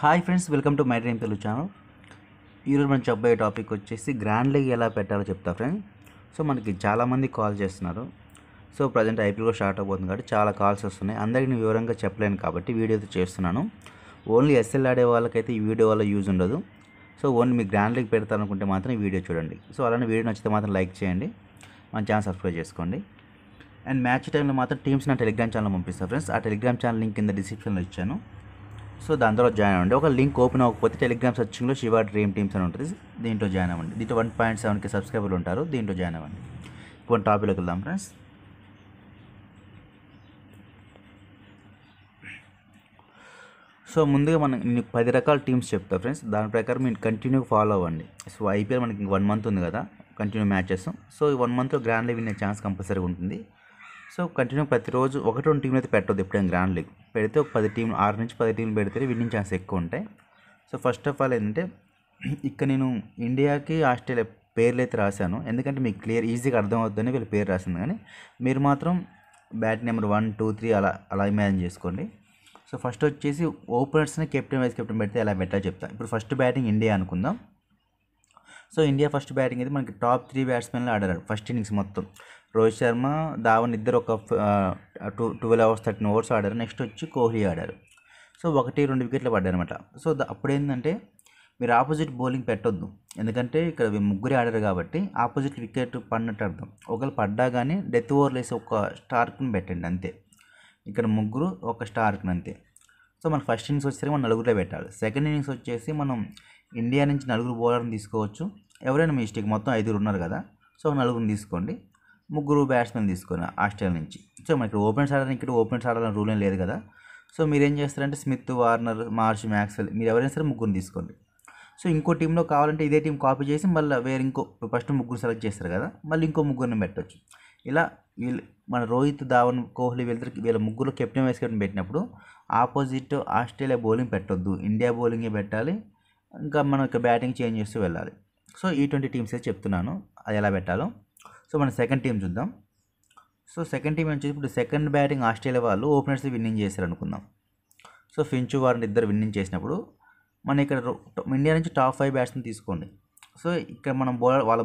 hi friends welcome to my dream Telugu channel ఈరోజు మనం చెప్పబోయే టాపిక్ వచ్చేసి గ్రాండ్ లీగ్ ఎలా పెట్టాలో చెప్తా ఫ్రెండ్స్ సో మనకి చాలామంది కాల్ చేస్తున్నారు సో ప్రజెంట్ ఐపీఎల్ కూడా స్టార్ట్ అయిపోతుంది కాబట్టి చాలా కాల్స్ వస్తున్నాయి అందరికీ నేను వివరంగా చెప్పలేను కాబట్టి వీడియో చేస్తున్నాను ఓన్లీ ఎస్ఎల్ ఆడే వాళ్ళకైతే ఈ వీడియో వల్ల యూజ్ ఉండదు సో ఓన్లీ మీ గ్రాండ్ లీగ్ పెడతారనుకుంటే మాత్రం ఈ వీడియో చూడండి సో అలానే వీడియో నచ్చితే మాత్రం లైక్ చేయండి మన ఛానల్ సబ్స్క్రైబ్ చేసుకోండి అండ్ మ్యాచ్ టైంలో మాత్రం టీమ్స్ నా టెలిగ్రామ్ ఛానల్ పంపిస్తాను ఫ్రెండ్స్ ఆ టెలిగ్రామ్ ఛానల్ లింక్ కింద డిస్క్రిప్షన్లో ఇచ్చాను సో దాని తర్వాత జాయిన్ అవ్వండి ఒక లింక్ ఓపెన్ అవ్వకపోతే టెలిగ్రామ్ సర్చింగ్లో శివా డ్రీమ్ టీమ్స్ అని ఉంటుంది దీంట్లో జాయిన్ అవ్వండి దీంట్లో వన్ పాయింట్ సెవెన్కి సబ్స్క్రైబర్లు ఉంటారు దీంట్లో జాయిన్ అవ్వండి ఇప్పుడు టాపిక్లోకి వెళ్దాం ఫ్రెండ్స్ సో ముందుగా మనం నేను పది రకాల టీమ్స్ చెప్తా ఫ్రెండ్స్ దాని ప్రకారం మీరు కంటిన్యూ ఫాలో అవ్వండి సో ఐపీఎల్ మనకి వన్ మంత్ ఉంది కదా కంటిన్యూ మ్యాచెస్ సో ఈ వన్ మంత్లో గ్రాండ్ లీగ్ వినే ఛాన్స్ కంపల్సరీగా ఉంటుంది సో కంటిన్యూ ప్రతిరోజు ఒకటి రెండు టీంలు అయితే పెట్టద్దు ఎప్పుడైనా గ్రాండ్ లీగ్ పెడితే ఒక పది టీంలు ఆరు నుంచి పది టీంలు పెడితే విన్నింగ్ ఛాన్స్ ఎక్కువ ఉంటాయి సో ఫస్ట్ ఆఫ్ ఆల్ ఏంటంటే ఇక్కడ నేను ఇండియాకి ఆస్ట్రేలియా పేర్లు అయితే రాశాను ఎందుకంటే మీకు క్లియర్ ఈజీగా అర్థం అవుతుందని వీళ్ళు పేరు రాసింది కానీ మీరు మాత్రం bat number one two three అలా అలా ఇమాజిన్ చేసుకోండి సో ఫస్ట్ వచ్చేసి ఓపెనర్స్ని కెప్టెన్ వైస్ కెప్టెన్ పెడితే ఎలా బెటర్ చెప్తాను ఇప్పుడు ఫస్ట్ బ్యాటింగ్ ఇండియా అనుకుందాం సో ఇండియా ఫస్ట్ బ్యాటింగ్ అయితే మనకి టాప్ త్రీ బ్యాట్స్మెన్లు ఆడారు ఫస్ట్ ఇన్నింగ్స్ మొత్తం రోహిత్ శర్మ ధావన్ ఇద్దరు ఒక two twelve overs thirteen overs ఆడారు నెక్స్ట్ వచ్చి కోహ్లీ ఆడారు సో ఒకటి రెండు వికెట్లు పడ్డారనమాట సో అప్పుడేంటంటే మీరు ఆపోజిట్ బౌలింగ్ పెట్టొద్దు ఎందుకంటే ఇక్కడ ముగ్గురే ఆడారు కాబట్టి ఆపోజిట్ వికెట్ పడినట్టు అర్థం ఒకవేళ పడ్డా కానీ డెత్ ఓవర్లు వేసి ఒక స్టార్క్ని పెట్టండి అంతే ఇక్కడ ముగ్గురు ఒక స్టార్క్ని అంతే సో మన ఫస్ట్ ఇన్నింగ్స్ వచ్చేసరికి మనం నలుగురే పెట్టాలి సెకండ్ ఇన్నింగ్స్ వచ్చేసి మనం ఇండియా నుంచి నలుగురు బౌలర్ని తీసుకోవచ్చు ఎవరైనా మిస్టేక్ మొత్తం ఐదుగురు ఉన్నారు కదా సో నలుగురిని తీసుకోండి ముగ్గురు బ్యాట్స్మెన్ తీసుకున్నా ఆస్ట్రేలియా నుంచి సో మనకి ఓపెన్స్ ఆడాలని ఇక్కడ ఓపెన్స్ ఆడాలని రూల్ ఏం లేదు కదా సో మీరు ఏం చేస్తారంటే స్మిత్ వార్నర్ మార్చ్ మ్యాక్స్వెల్ మీరు ఎవరైనా సరే ముగ్గురు తీసుకోండి సో ఇంకో టీంలో కావాలంటే ఇదే టీం కాపీ చేసి మళ్ళీ వేరే ఇంకో ఫస్ట్ ముగ్గురు సెలెక్ట్ చేస్తారు కదా మళ్ళీ ఇంకో ముగ్గురిని పెట్టవచ్చు ఇలా వీళ్ళు మన రోహిత్ ధావన్ కోహ్లీ వీళ్ళిద్దరికి వీళ్ళ ముగ్గురు కెప్టెన్ వైస్ కెప్టెన్ పెట్టినప్పుడు ఆపోజిట్ ఆస్ట్రేలియా బౌలింగ్ పెట్టొద్దు ఇండియా బౌలింగే పెట్టాలి ఇంకా మనం ఇక బ్యాటింగ్ చేంజ్ చేస్తూ వెళ్ళాలి సో ఈ ట్వంటీ టీమ్సే చెప్తున్నాను అది ఎలా పెట్టాలో సో మన సెకండ్ టీం చూద్దాం సో సెకండ్ టీం ఏం ఇప్పుడు సెకండ్ బ్యాటింగ్ ఆస్ట్రేలియా వాళ్ళు ఓపెనర్స్ విన్నింగ్ చేశారు అనుకుందాం సో ఫించ్ వారిని ఇద్దరు విన్నింగ్ చేసినప్పుడు మన ఇక్కడ ఇండియా నుంచి టాప్ ఫైవ్ బ్యాట్స్ని తీసుకోండి సో ఇక్కడ మనం బౌలర్ వాళ్ళ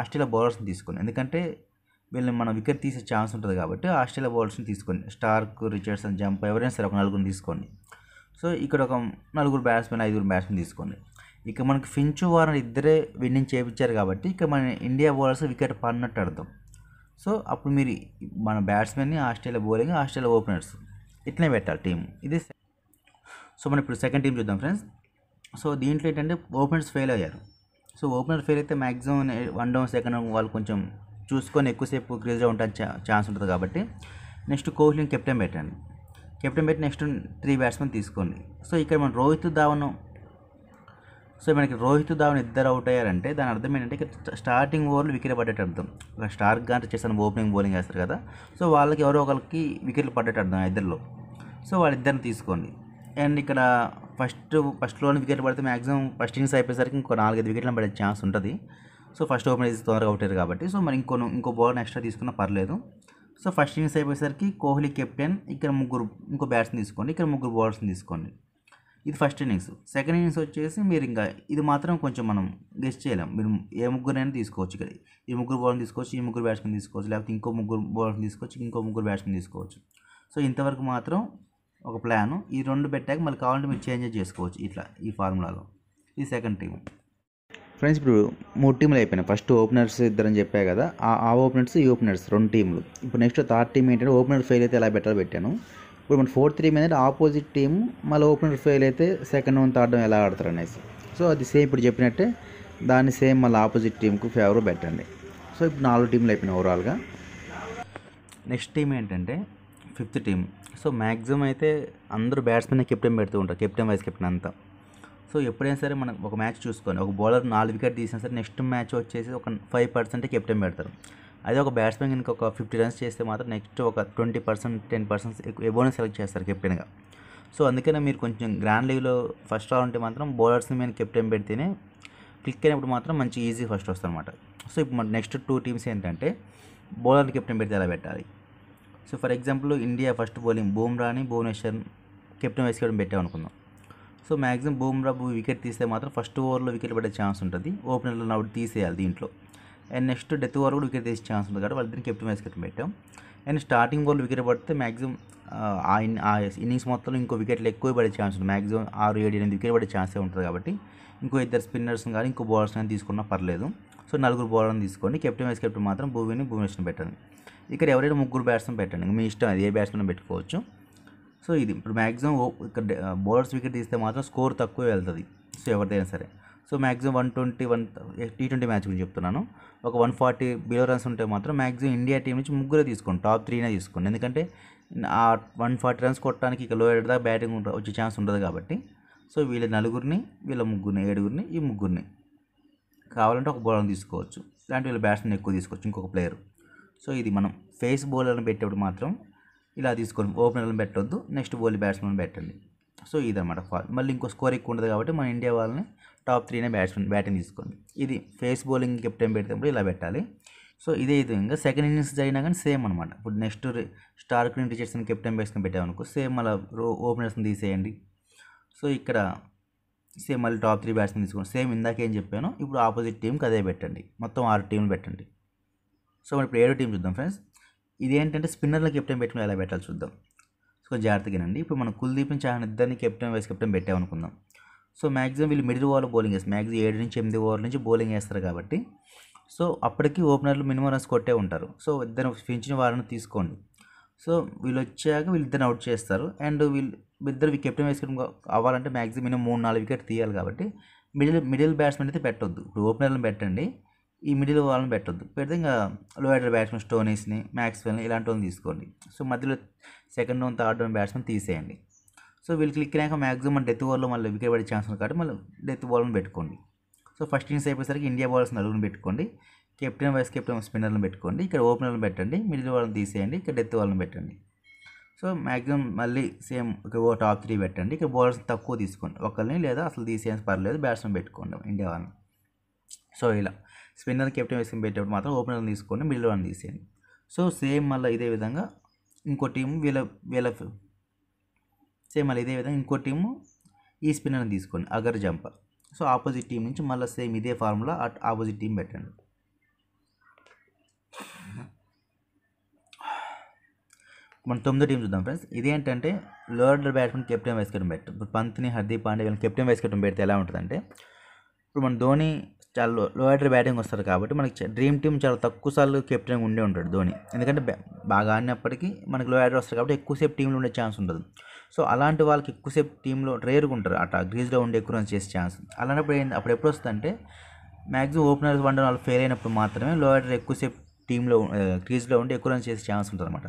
ఆస్ట్రేలియా బౌలర్స్ని తీసుకోండి ఎందుకంటే వీళ్ళని మనం వికెట్ తీసే ఛాన్స్ ఉంటుంది కాబట్టి ఆస్ట్రేలియా బౌలర్స్ని తీసుకోండి స్టార్క్ రిచర్డ్సన్ జంప్ ఎవరైనా సరే ఒక నలుగురిని తీసుకోండి సో ఇక్కడ ఒక నలుగురు బ్యాట్స్మెన్ ఐదుగురు బ్యాట్స్మెన్ తీసుకోండి ఇక మనకు ఫించ్ వారన్ ఇద్దరే విన్నింగ్ చేయించారు కాబట్టి ఇక మన ఇండియా బౌలర్స్ వికెట్ పడినట్టు అర్థం సో అప్పుడు మీరు మన బ్యాట్స్మెన్ని ఆస్ట్రేలియా బౌలింగ్ ఆస్ట్రేలియా ఓపెనర్స్ ఇట్లనే పెట్టాలి టీం ఇది సో మనం ఇప్పుడు సెకండ్ టీం చూద్దాం ఫ్రెండ్స్ సో దీంట్లో ఏంటంటే ఓపెనర్స్ ఫెయిల్ అయ్యారు సో ఓపెనర్ ఫెయిల్ అయితే మ్యాక్సిమం వన్ డౌన్ సెకండ్ వాళ్ళు కొంచెం చూసుకొని ఎక్కువసేపు క్రీజ్లో ఉంటానికి ఛాన్స్ ఉంటుంది కాబట్టి నెక్స్ట్ కోహ్లీని కెప్టెన్ పెట్టండి కెప్టెన్ పెట్టి నెక్స్ట్ త్రీ బ్యాట్స్మెన్ తీసుకోండి సో ఇక్కడ మనం రోహిత్ ధావన్ సో మనకి రోహిత్ ధావన్ ఇద్దరు అవుట్ అయ్యారంటే దాని అర్థం ఏంటంటే స్టార్టింగ్ ఓవర్లు వికెట్లు పడ్డట్టు అర్థం ఒక స్టార్ గాంట్ చేస్తాను ఓపెనింగ్ బౌలింగ్ వేస్తారు కదా సో వాళ్ళకి ఎవరో ఒకరికి వికెట్లు పడ్డట్టు అర్థం ఇద్దరిలో సో వాళ్ళిద్దరిని తీసుకోండి అండ్ ఇక్కడ ఫస్ట్ ఫస్ట్లోనే వికెట్లు పడితే మ్యాక్సిమం ఫస్ట్ ఇన్నింగ్స్ అయిపోయేసరికి ఇంకో నాలుగైదు వికెట్లు పడే ఛాన్స్ ఉంటుంది సో ఫస్ట్ ఓపెనర్ తొందరగా అయ్యారు కాబట్టి సో మరి ఇంకో ఇంకో బౌలర్ ఎక్స్ట్రా తీసుకున్న పర్లేదు సో ఫస్ట్ ఇన్నింగ్స్ అయిపోయేసరికి కోహ్లీ కెప్టెన్ ఇక్కడ ముగ్గురు ఇంకో బ్యాట్స్ని తీసుకోండి ఇక్కడ ముగ్గురు బౌలర్స్ని తీసుకోండి ఇది ఫస్ట్ ఇన్నింగ్స్ సెకండ్ ఇన్నింగ్స్ వచ్చేసి మీరు ఇంకా ఇది మాత్రం కొంచెం మనం గెస్ట్ చేయలేం మీరు ఏ ముగ్గురైనా తీసుకోవచ్చు ఇక్కడ ఈ ముగ్గురు బౌలర్ తీసుకోవచ్చు ఈ ముగ్గురు బ్యాట్స్మెన్ తీసుకోవచ్చు లేకపోతే ఇంకో ముగ్గురు బౌలర్ తీసుకోవచ్చు ఇంకో ముగ్గురు బ్యాట్స్మెన్ తీసుకోవచ్చు సో ఇంతవరకు మాత్రం ఒక ప్లాను ఈ రెండు పెట్టాక మళ్ళీ కావాలంటే మీరు చేంజ్ చేసుకోవచ్చు ఇట్లా ఈ ఫార్ములాలో ఈ సెకండ్ టీము ఫ్రెండ్స్ ఇప్పుడు మూడు టీములు అయిపోయినాయి ఫస్ట్ ఓపెనర్స్ ఇద్దరని చెప్పా కదా ఆ ఓపెనర్స్ ఈ ఓపెనర్స్ రెండు టీంలు ఇప్పుడు నెక్స్ట్ థర్డ్ టీం ఏంటంటే ఓపెనర్ ఫెయిల్ అయితే ఎలా పెట్టాలో పెట్టాను ఇప్పుడు మన ఫోర్ త్రీ మీద ఆపోజిట్ టీం మళ్ళీ ఓపెనర్ ఫెయిల్ అయితే సెకండ్ వన్ థర్డ్ ఎలా ఆడతారు అనేసి సో అది సేమ్ ఇప్పుడు చెప్పినట్టే దాన్ని సేమ్ మళ్ళీ ఆపోజిట్ టీంకు ఫేవర్ పెట్టండి సో ఇప్పుడు నాలుగు టీంలు అయిపోయినాయి ఓవరాల్గా నెక్స్ట్ టీం ఏంటంటే ఫిఫ్త్ టీం సో మ్యాక్సిమం అయితే అందరూ బ్యాట్స్మెన్ కెప్టెన్ పెడుతూ ఉంటారు కెప్టెన్ వైస్ కెప్టెన్ అంతా సో ఎప్పుడైనా సరే మనం ఒక మ్యాచ్ చూసుకొని ఒక బౌలర్ నాలుగు వికెట్ తీసినా సరే నెక్స్ట్ మ్యాచ్ వచ్చేసి ఒక ఫైవ్ పర్సెంట్ కెప్టెన్ పెడతారు అదే ఒక బ్యాట్స్మెన్ కనుక ఒక ఫిఫ్టీ రన్స్ చేస్తే మాత్రం నెక్స్ట్ ఒక ట్వంటీ పర్సెంట్ టెన్ పర్సెంట్ ఎబోనే సెలెక్ట్ చేస్తారు కెప్టెన్గా సో అందుకనే మీరు కొంచెం గ్రాండ్ లీగ్లో ఫస్ట్ రావాలంటే మాత్రం బౌలర్స్ని మేము కెప్టెన్ పెడితేనే క్లిక్ అయినప్పుడు మాత్రం మంచి ఈజీ ఫస్ట్ వస్తారనమాట సో ఇప్పుడు మన నెక్స్ట్ టూ టీమ్స్ ఏంటంటే బౌలర్ని కెప్టెన్ పెడితే అలా పెట్టాలి so for example India first bowling బూమ్రాని భువనేశ్వర్ కెప్టెన్ వేసుకోవడం పెట్టాం అనుకుందాం సో మ్యాక్సిమం బూమ్రా వికెట్ తీస్తే మాత్రం ఫస్ట్ ఓవర్లో వికెట్ పడే ఛాన్స్ ఉంటుంది ఓపెనర్లో నవ్వుడు తీసేయాలి దీంట్లో అండ్ నెక్స్ట్ డెత్ ఓవర్ కూడా వికెట్ తీసే ఛాన్స్ ఉంది కాబట్టి వాళ్ళిద్దరిని కెప్టెన్ వైస్ కెప్టెన్ పెట్టాం అండ్ స్టార్టింగ్ బౌల్ వికెట్ పడితే మ్యాక్సిమం uh, ఆ ఇన్నింగ్స్ మొత్తం ఇంకో వికెట్లు ఎక్కువ పడే ఛాన్స్ ఉంది మ్యాక్సిమం ఆరు ఏడు ఎనిమిది వికెట్ పడే ఛాన్సే ఉంటుంది కాబట్టి ఇంకో ఇద్దరు స్పిన్నర్స్ని కానీ ఇంకో బౌలర్స్ కానీ తీసుకున్నా పర్లేదు సో నలుగురు బౌలర్ని తీసుకోండి కెప్టెన్ వైస్ కెప్టెన్ మాత్రం భూమిని భువనేశ్వరం పెట్టండి ఇక్కడ ఎవరైనా ముగ్గురు బ్యాట్స్మెన్ పెట్టండి మీ ఇష్టం అది ఏ బ్యాట్స్మెన్ పెట్టుకోవచ్చు సో ఇది ఇప్పుడు మ్యాక్సిమం ఇక్కడ బౌలర్స్ uh, వికెట్ తీస్తే మాత్రం స్కోర్ తక్కువ వెళ్తుంది సో ఎవరిదైనా సరే so maximum one twenty one T twenty match గురించి చెప్తున్నాను ఒక వన్ ఫార్టీ బిలో రన్స్ ఉంటే మాత్రం మ్యాక్సిమం ఇండియా టీం నుంచి ముగ్గురే తీసుకోండి టాప్ త్రీనే తీసుకోండి ఎందుకంటే ఆ వన్ ఫార్టీ రన్స్ కొట్టడానికి ఇక లో దాకా బ్యాటింగ్ వచ్చే ఛాన్స్ ఉండదు కాబట్టి సో వీళ్ళ నలుగురిని వీళ్ళ ముగ్గురిని ఏడుగురిని ఈ ముగ్గురిని కావాలంటే ఒక బౌలర్ తీసుకోవచ్చు ఇలాంటి వీళ్ళ బ్యాట్స్మెన్ ఎక్కువ తీసుకోవచ్చు ఇంకొక ప్లేయర్ సో ఇది మనం ఫేస్ బౌలర్ని పెట్టేప్పుడు మాత్రం ఇలా తీసుకొని ఓపెనర్లను పెట్టొద్దు నెక్స్ట్ బౌలి బ్యాట్స్మెన్ పెట్టండి సో ఇదన్నమాట మళ్ళీ ఇంకో స్కోర్ ఎక్కువ ఉండదు కాబట్టి మన ఇండియా వాళ్ళని టాప్ త్రీనే బ్యాట్స్మెన్ బ్యాటింగ్ తీసుకోండి ఇది ఫేస్ బౌలింగ్ కెప్టెన్ పెడితే ఇలా పెట్టాలి సో ఇదే ఇది ఇంకా సెకండ్ ఇన్నింగ్స్ జరిగినా కానీ సేమ్ అనమాట ఇప్పుడు నెక్స్ట్ స్టార్ క్రీన్ అని కెప్టెన్ బ్యాట్స్ని పెట్టామనుకో సేమ్ అలా ఓపెనర్స్ని తీసేయండి సో ఇక్కడ సేమ్ మళ్ళీ టాప్ త్రీ బ్యాట్స్మెన్ తీసుకోండి సేమ్ ఇందాక ఏం చెప్పానో ఇప్పుడు ఆపోజిట్ టీంకి అదే పెట్టండి మొత్తం ఆరు టీంలు పెట్టండి సో మనం ఇప్పుడు ఏడో టీం చూద్దాం ఫ్రెండ్స్ ఇదేంటంటే స్పిన్నర్లో కెప్టెన్ పెట్టుకుని ఎలా పెట్టాలి చూద్దాం సో జాగ్రత్తగానండి ఇప్పుడు మనం కుల్దీప్ని చాహన్ ఇద్దరిని కెప్టెన్ వైస్ కెప్టెన్ పెట్టామనుకుందాం సో మ్యాక్సిమం వీళ్ళు మిడిల్ ఓవర్లో బౌలింగ్ వేస్తారు మ్యాక్సిమం ఏడు నుంచి ఎనిమిది ఓవర్ల నుంచి బౌలింగ్ వేస్తారు కాబట్టి సో అప్పటికి ఓపెనర్లు మినిమం రన్స్ కొట్టే ఉంటారు సో ఇద్దరు పెంచిన వారిని తీసుకోండి సో వీళ్ళు వచ్చాక వీళ్ళిద్దరిని అవుట్ చేస్తారు అండ్ వీళ్ళు ఇద్దరు కెప్టెన్ వేసుకోవడం అవ్వాలంటే మ్యాక్సిమం మినిమం మూడు నాలుగు వికెట్ తీయాలి కాబట్టి మిడిల్ మిడిల్ బ్యాట్స్మెన్ అయితే పెట్టొద్దు ఇప్పుడు ఓపెనర్లను పెట్టండి ఈ మిడిల్ వాళ్ళని పెట్టొద్దు పెడితే ఇంకా లో ఆర్డర్ బ్యాట్స్మెన్ స్టోనీస్ని మ్యాక్స్వెల్ని ఇలాంటి వాళ్ళని తీసుకోండి సో మధ్యలో second down third down batsmen తీసేయండి సో వీళ్ళు క్లిక్ అయినాక మ్యాక్సిమం డెత్ ఓవర్లో మళ్ళీ వికెట్ పడే ఛాన్స్ ఉంది కాబట్టి మళ్ళీ డెత్ బాల్ని పెట్టుకోండి సో ఫస్ట్ ఇన్నింగ్స్ అయిపోయేసరికి ఇండియా బాల్స్ నలుగురిని పెట్టుకోండి కెప్టెన్ వైస్ కెప్టెన్ స్పిన్నర్లను పెట్టుకోండి ఇక్కడ ఓపెనర్లను పెట్టండి మిడిల్ వాళ్ళని తీసేయండి ఇక్కడ డెత్ వాళ్ళని పెట్టండి సో మ్యాక్సిమం మళ్ళీ సేమ్ ఒక టాప్ త్రీ పెట్టండి ఇక్కడ బౌలర్స్ తక్కువ తీసుకోండి ఒకరిని లేదా అసలు తీసేయని పర్లేదు బ్యాట్స్మెన్ పెట్టుకోండి ఇండియా వాళ్ళని సో ఇలా స్పిన్నర్ కెప్టెన్ వేసుకుని పెట్టేటప్పుడు మాత్రం ఓపెనర్లను తీసుకోండి మిడిల్ వాళ్ళని తీసేయండి సో సేమ్ మళ్ళీ ఇదే విధంగా ఇంకో టీం వీళ్ళ వీళ్ళ సేమ్ మళ్ళీ ఇదే విధంగా ఇంకో టీము ఈ స్పిన్నర్ని తీసుకోండి Agar Zampa so opposite team నుంచి మళ్ళీ సేమ్ ఇదే ఫార్ములా అట్ ఆపోజిట్ టీం పెట్టండి మనం తొమ్మిది టీం చూద్దాం ఫ్రెండ్స్ ఇదేంటంటే lower order batsmen captain vice captain పెట్టు ఇప్పుడు పంత్ని హర్దీప్ పాండే వీళ్ళని కెప్టెన్ వైస్ కెప్టెన్ పెడితే ఎలా ఉంటుందంటే ఇప్పుడు మన ధోని చాలా లో ఆర్డర్ బ్యాటింగ్ వస్తారు కాబట్టి మనకి డ్రీమ్ టీం చాలా తక్కువ సార్లు కెప్టెన్ ఉండే ఉంటాడు ధోని ఎందుకంటే బాగా ఆడినప్పటికీ మనకి లో ఆర్డర్ వస్తారు కాబట్టి ఎక్కువసేపు టీంలో ఉండే ఛాన్స్ ఉండదు సో అలాంటి వాళ్ళకి ఎక్కువసేపు టీంలో రేరుగా ఉంటారు అట్లా గ్రీజ్లో ఉండే ఎక్కువ రన్స్ చేసే ఛాన్స్ అలాంటప్పుడు ఏంటి అప్పుడు ఎప్పుడు వస్తుందంటే మ్యాక్సిమం ఓపెనర్స్ వన్ వాళ్ళు ఫెయిల్ అయినప్పుడు మాత్రమే ఆర్డర్ ఎక్కువసేపు టీంలో క్రీజ్లో ఉండి ఎక్కువ రన్స్ చేసే ఛాన్స్ ఉంటుందన్నమాట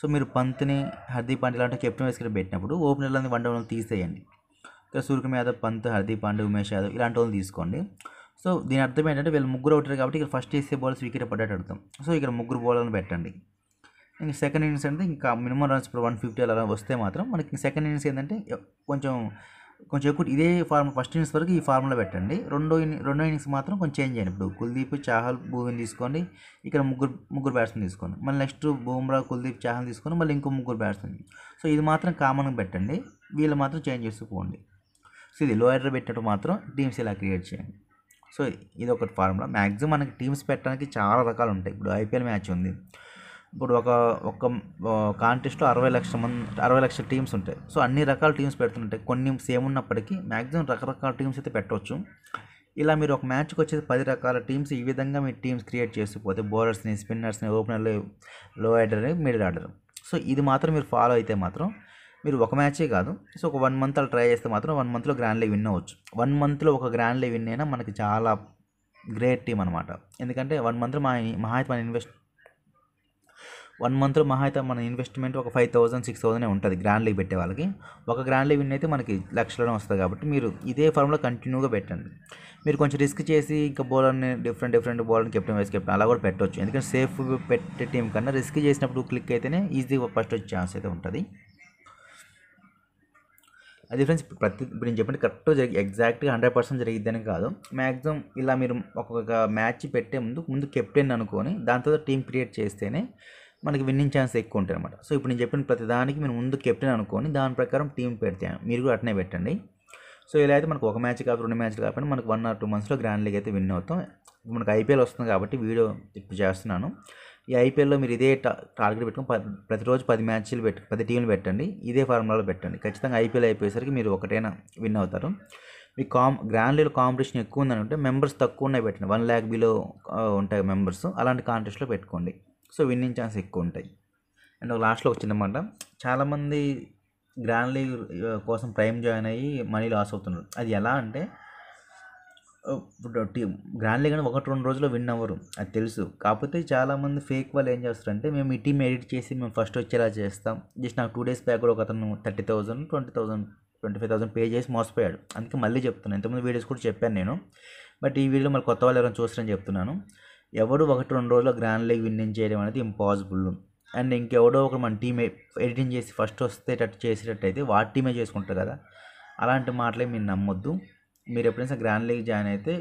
సో మీరు పంత్ని హర్దీప్ పాండే లాంటి కెప్టెన్ వేసుకుని పెట్టినప్పుడు ఓపెనర్లని వన్ డౌన్ తీసేయండి ఇంకా సూర్యకుమార్ యాదవ్ పంత్ హర్దీప్ పాండే ఉమేష్ యాదవ్ ఇలాంటి వాళ్ళని తీసుకోండి సో దీని అర్థం ఏంటంటే వీళ్ళు ముగ్గురు అవుతారు కాబట్టి ఇక్కడ ఫస్ట్ వేసే బౌలర్స్ వికెట్ పడ్డట్టు అడుగుతాం సో ఇక్కడ ముగ్గురు బౌలర్ని పెట్టండి ఇంకా సెకండ్ ఇన్నింగ్స్ అంటే ఇంకా మినిమం రన్స్ ఇప్పుడు వన్ ఫిఫ్టీ అలా వస్తే మాత్రం మనకి సెకండ్ ఇన్నింగ్స్ ఏంటంటే కొంచెం కొంచెం ఎక్కువ ఇదే ఫార్మ్ ఫస్ట్ ఇన్నింగ్స్ వరకు ఈ ఫార్ములా పెట్టండి రెండో ఇన్ని రెండో ఇన్నింగ్స్ మాత్రం కొంచెం చేంజ్ చేయండి ఇప్పుడు కుల్దీప్ చాహల్ భూమిని తీసుకోండి ఇక్కడ ముగ్గురు ముగ్గురు బ్యాట్స్మెన్ తీసుకోండి మళ్ళీ నెక్స్ట్ బూమ్రా కుల్దీప్ చాహల్ తీసుకొని మళ్ళీ ఇంకో ముగ్గురు బ్యాట్స్మెన్ సో ఇది మాత్రం కామన్గా పెట్టండి వీళ్ళు మాత్రం చేంజ్ చేసుకోండి సో ఇది లోయర్ ఎర్ర పెట్టినట్టు మాత్రం టీమ్స్ ఇలా క్రియేట్ చేయండి సో ఇది ఒకటి ఫార్ములా మ్యాక్సిమం మనకి టీమ్స్ పెట్టడానికి చాలా రకాలు ఉంటాయి ఇప్పుడు ఐపీఎల్ మ్యాచ్ ఉంది ఇప్పుడు ఒక ఒక కాంటెస్ట్లో అరవై లక్షల మంది అరవై లక్షల టీమ్స్ ఉంటాయి సో అన్ని రకాల టీమ్స్ పెడుతుంటాయి కొన్ని సేమ్ ఉన్నప్పటికీ మ్యాక్సిమం రకరకాల టీమ్స్ అయితే పెట్టవచ్చు ఇలా మీరు ఒక మ్యాచ్కి వచ్చేసి పది రకాల టీమ్స్ ఈ విధంగా మీ టీమ్స్ క్రియేట్ చేసిపోతే బౌలర్స్ని స్పిన్నర్స్ని ఓపెనర్లు లో ఆర్డర్ని మిడిల్ ఆర్డర్ సో ఇది మాత్రం మీరు ఫాలో అయితే మాత్రం మీరు ఒక మ్యాచే కాదు సో ఒక వన్ మంత్ అలా ట్రై చేస్తే మాత్రం వన్ మంత్లో గ్రాండ్ లీగ్ విన్ అవ్వచ్చు వన్ మంత్లో ఒక గ్రాండ్ లీగ్ విన్ అయినా మనకి చాలా గ్రేట్ టీం అనమాట ఎందుకంటే వన్ మంత్ మా మహాయిత్ మన ఇన్వెస్ట్ వన్ మంత్లో మహా అయితే మన ఇన్వెస్ట్మెంట్ ఒక ఫైవ్ థౌసండ్ సిక్స్ థౌసండ్ ఉంటుంది గ్రాండ్ లీవ్ పెట్టే వాళ్ళకి ఒక గ్రాండ్ లీగ్ విన్ అయితే మనకి లక్షలోనే వస్తుంది కాబట్టి మీరు ఇదే ఫార్మ్లో కంటిన్యూగా పెట్టండి మీరు కొంచెం రిస్క్ చేసి ఇంకా బౌలర్ని డిఫరెంట్ డిఫరెంట్ బౌలర్ని కెప్టెన్ వైస్ కెప్టెన్ అలా కూడా పెట్టవచ్చు ఎందుకంటే సేఫ్ పెట్టే టీం కన్నా రిస్క్ చేసినప్పుడు క్లిక్ అయితేనే ఈజీగా ఫస్ట్ వచ్చే ఛాన్స్ అయితే ఉంటుంది అది ఫ్రెండ్స్ ప్రతి ఇప్పుడు నేను చెప్పండి కరెక్ట్ జరిగి ఎగ్జాక్ట్గా హండ్రెడ్ పర్సెంట్ అని కాదు మ్యాక్సిమం ఇలా మీరు ఒక్కొక్క మ్యాచ్ పెట్టే ముందు ముందు కెప్టెన్ అనుకొని దాని తర్వాత టీం క్రియేట్ చేస్తేనే మనకి విన్నింగ్ ఛాన్స్ ఎక్కువ ఉంటాయి అనమాట సో ఇప్పుడు నేను చెప్పిన ప్రతి దానికి మీరు ముందు కెప్టెన్ అనుకోని దాని ప్రకారం టీం పెడితే మీరు కూడా అట్నే పెట్టండి సో ఇలా అయితే మనకు ఒక మ్యాచ్ కాదు రెండు మ్యాచ్లు కాకపోయినా మనకు వన్ ఆర్ టూ మంత్స్లో గ్రాండ్ లీగ్ అయితే విన్ అవుతాం ఇప్పుడు మనకు ఐపీఎల్ వస్తుంది కాబట్టి వీడియో ఇప్పుడు చేస్తున్నాను ఈ ఐపీఎల్లో మీరు ఇదే టార్గెట్ పెట్టుకుని ప్రతిరోజు పది మ్యాచ్లు పెట్టి పది టీంలు పెట్టండి ఇదే ఫార్ములాలో పెట్టండి ఖచ్చితంగా ఐపీఎల్ అయిపోయేసరికి మీరు ఒకటైనా విన్ అవుతారు మీ కాం గ్రాండ్ లీగ్ కాంపిటీషన్ ఎక్కువ ఉందని ఉంటే మెంబర్స్ తక్కువ ఉన్నాయి పెట్టండి వన్ ల్యాక్ బిలో ఉంటాయి మెంబర్స్ అలాంటి కాంటెస్ట్లో పెట్టుకోండి సో విన్నింగ్ ఛాన్స్ ఎక్కువ ఉంటాయి అండ్ ఒక లాస్ట్లో ఒక చిన్న మాట చాలామంది గ్రాండ్ లీగ్ కోసం ప్రైమ్ జాయిన్ అయ్యి మనీ లాస్ అవుతున్నారు అది ఎలా అంటే గ్రాండ్ లీగ్ అనేది ఒకటి రెండు రోజుల్లో విన్ అవ్వరు అది తెలుసు కాకపోతే చాలామంది ఫేక్ వాళ్ళు ఏం చేస్తారంటే మేము ఈ టీం ఎడిట్ చేసి మేము ఫస్ట్ వచ్చేలా చేస్తాం జస్ట్ నాకు టూ డేస్ బ్యాక్ కూడా ఒక అతను thirty thousand twenty thousand twenty five thousand pay చేసి మోసపోయాడు అందుకే మళ్ళీ చెప్తున్నాను ఇంతకుముందు వీడియోస్ కూడా చెప్పాను నేను బట్ ఈ వీడియో మళ్ళీ కొత్త వాళ్ళు ఎవరైనా చూస్తారని చెప్తున్నాను ఎవడు ఒకటి రెండు రోజుల్లో గ్రాండ్ లీగ్ విన్నింగ్ చేయడం అనేది ఇంపాసిబుల్ అండ్ ఇంకెవడో ఒకరు మన టీమ్ ఎడిటింగ్ చేసి ఫస్ట్ వస్తేటట్టు చేసేటట్టయితే వాటి టీమే చేసుకుంటారు కదా అలాంటి మాటలే మీరు నమ్మొద్దు మీరు ఎప్పుడైనా గ్రాండ్ లీగ్ జాయిన్ అయితే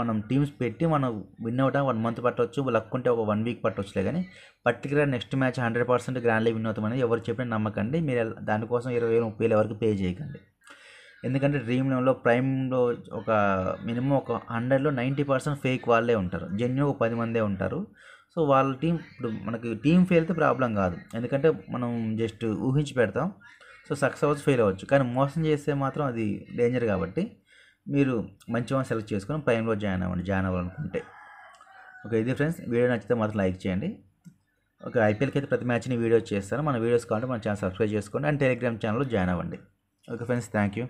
మనం టీమ్స్ పెట్టి మనం విన్ అవటం వన్ మంత్ పట్టవచ్చు లక్ ఉంటే ఒక వన్ వీక్ పట్టవచ్చులే కానీ particular next match hundred percent grand league win అవుతామని ఎవరు చెప్పిన నమ్మకండి మీరు దానికోసం ఇరవై వేల ముప్పై వేల వరకు పే చేయకండి ఎందుకంటే డ్రీమ్ లెవెన్లో ప్రైమ్లో ఒక మినిమం ఒక హండ్రెడ్లో నైంటీ పర్సెంట్ ఫేక్ వాళ్ళే ఉంటారు జెన్యున్ ఒక పది మందే ఉంటారు సో వాళ్ళ టీం ఇప్పుడు మనకి టీం ఫెయిల్ అయితే ప్రాబ్లం కాదు ఎందుకంటే మనం జస్ట్ ఊహించి పెడతాం సో సక్సెస్ అవ్వచ్చు ఫెయిల్ అవ్వచ్చు కానీ మోసం చేస్తే మాత్రం అది డేంజర్ కాబట్టి మీరు మంచి సెలెక్ట్ చేసుకొని ప్రైమ్లో జాయిన్ అవ్వండి జాయిన్ అవ్వాలనుకుంటే ఓకే ఇది ఫ్రెండ్స్ వీడియో నచ్చితే మాత్రం లైక్ చేయండి ఓకే ఐపీఎల్కి అయితే ప్రతి మ్యాచ్ని వీడియో చేస్తాను మన వీడియోస్ కావాలంటే మన ఛానల్ సబ్స్క్రైబ్ చేసుకోండి అండ్ టెలిగ్రామ్ ఛానల్లో జాయిన్ అవ్వండి ఓకే ఫ్రెండ్స్ థ్యాంక్ యూ